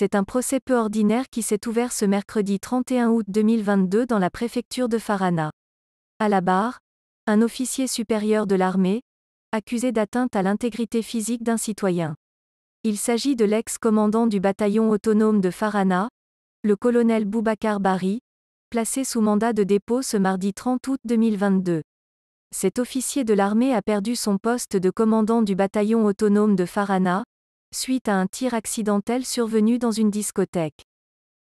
C'est un procès peu ordinaire qui s'est ouvert ce mercredi 31 août 2022 dans la préfecture de Farana. À la barre, un officier supérieur de l'armée, accusé d'atteinte à l'intégrité physique d'un citoyen. Il s'agit de l'ex-commandant du bataillon autonome de Farana, le colonel Boubacar Bari, placé sous mandat de dépôt ce mardi 30 août 2022. Cet officier de l'armée a perdu son poste de commandant du bataillon autonome de Farana, suite à un tir accidentel survenu dans une discothèque.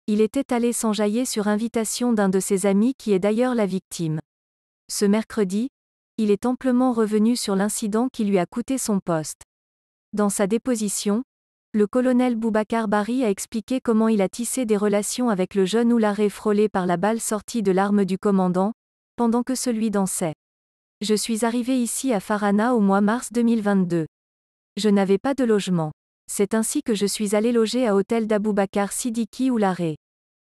Il était allé s'enjailler sur invitation d'un de ses amis qui est d'ailleurs la victime. Ce mercredi, il est amplement revenu sur l'incident qui lui a coûté son poste. Dans sa déposition, le colonel Boubacar Bari a expliqué comment il a tissé des relations avec le jeune Oularé frôlé par la balle sortie de l'arme du commandant, pendant que celui dansait. Je suis arrivé ici à Farana au mois mars 2022. Je n'avais pas de logement. C'est ainsi que je suis allé loger à hôtel d'Aboubacar Sidiki Oularé.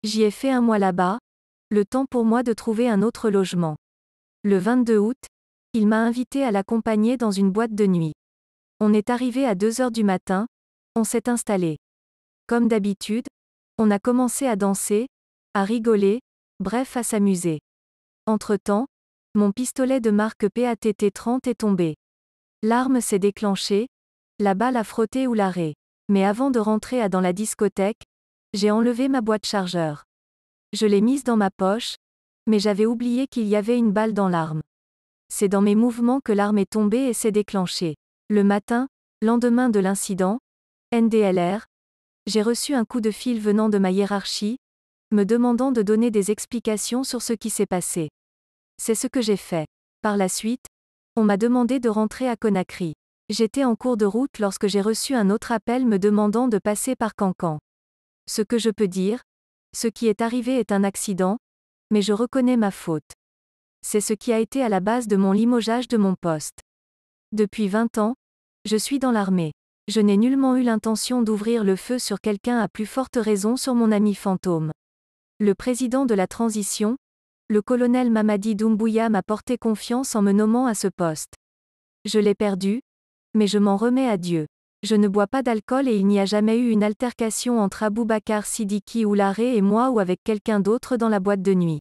J'y ai fait un mois là-bas, le temps pour moi de trouver un autre logement. Le 22 août, il m'a invité à l'accompagner dans une boîte de nuit. On est arrivé à 2 heures du matin, on s'est installé. Comme d'habitude, on a commencé à danser, à rigoler, bref à s'amuser. Entre-temps, mon pistolet de marque PATT-30 est tombé. L'arme s'est déclenchée, la balle a frotté ou l'arrêt. Mais avant de rentrer à dans la discothèque, j'ai enlevé ma boîte chargeur. Je l'ai mise dans ma poche, mais j'avais oublié qu'il y avait une balle dans l'arme. C'est dans mes mouvements que l'arme est tombée et s'est déclenchée. Le matin, lendemain de l'incident, NDLR, j'ai reçu un coup de fil venant de ma hiérarchie, me demandant de donner des explications sur ce qui s'est passé. C'est ce que j'ai fait. Par la suite, on m'a demandé de rentrer à Conakry. J'étais en cours de route lorsque j'ai reçu un autre appel me demandant de passer par Cancan. Ce que je peux dire, ce qui est arrivé est un accident, mais je reconnais ma faute. C'est ce qui a été à la base de mon limogeage de mon poste. Depuis 20 ans, je suis dans l'armée. Je n'ai nullement eu l'intention d'ouvrir le feu sur quelqu'un à plus forte raison sur mon ami fantôme. Le président de la transition, le colonel Mamadi Doumbouya m'a porté confiance en me nommant à ce poste. Je l'ai perdu, mais je m'en remets à Dieu. Je ne bois pas d'alcool et il n'y a jamais eu une altercation entre Abou Bakar Sidiki Oularé et moi ou avec quelqu'un d'autre dans la boîte de nuit.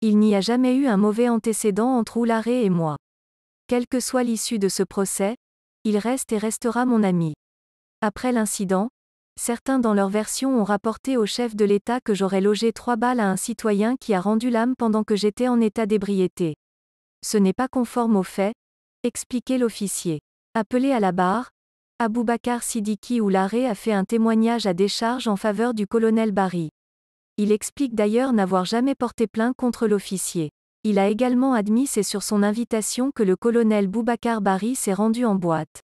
Il n'y a jamais eu un mauvais antécédent entre Oularé et moi. Quelle que soit l'issue de ce procès, il reste et restera mon ami. Après l'incident, certains dans leur version ont rapporté au chef de l'État que j'aurais logé trois balles à un citoyen qui a rendu l'âme pendant que j'étais en état d'ébriété. Ce n'est pas conforme aux faits, expliquait l'officier. Appelé à la barre, Aboubakar Sidiki Oularé a fait un témoignage à décharge en faveur du colonel Barry. Il explique d'ailleurs n'avoir jamais porté plainte contre l'officier. Il a également admis c'est sur son invitation que le colonel Boubacar Barry s'est rendu en boîte.